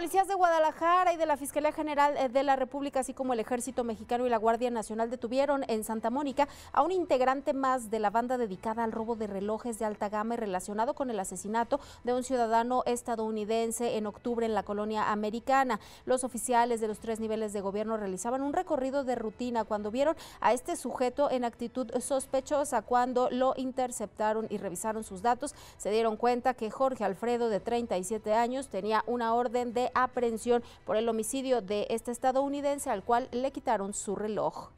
Policías de Guadalajara y de la Fiscalía General eh, de la República, así como el Ejército Mexicano y la Guardia Nacional, detuvieron en Santa Mónica a un integrante más de la banda dedicada al robo de relojes de alta gama y relacionado con el asesinato de un ciudadano estadounidense en octubre en la colonia americana. Los oficiales de los tres niveles de gobierno realizaban un recorrido de rutina cuando vieron a este sujeto en actitud sospechosa. Cuando lo interceptaron y revisaron sus datos, se dieron cuenta que Jorge Alfredo, de 37 años, tenía una orden de aprehensión por el homicidio de este estadounidense al cual le quitaron su reloj.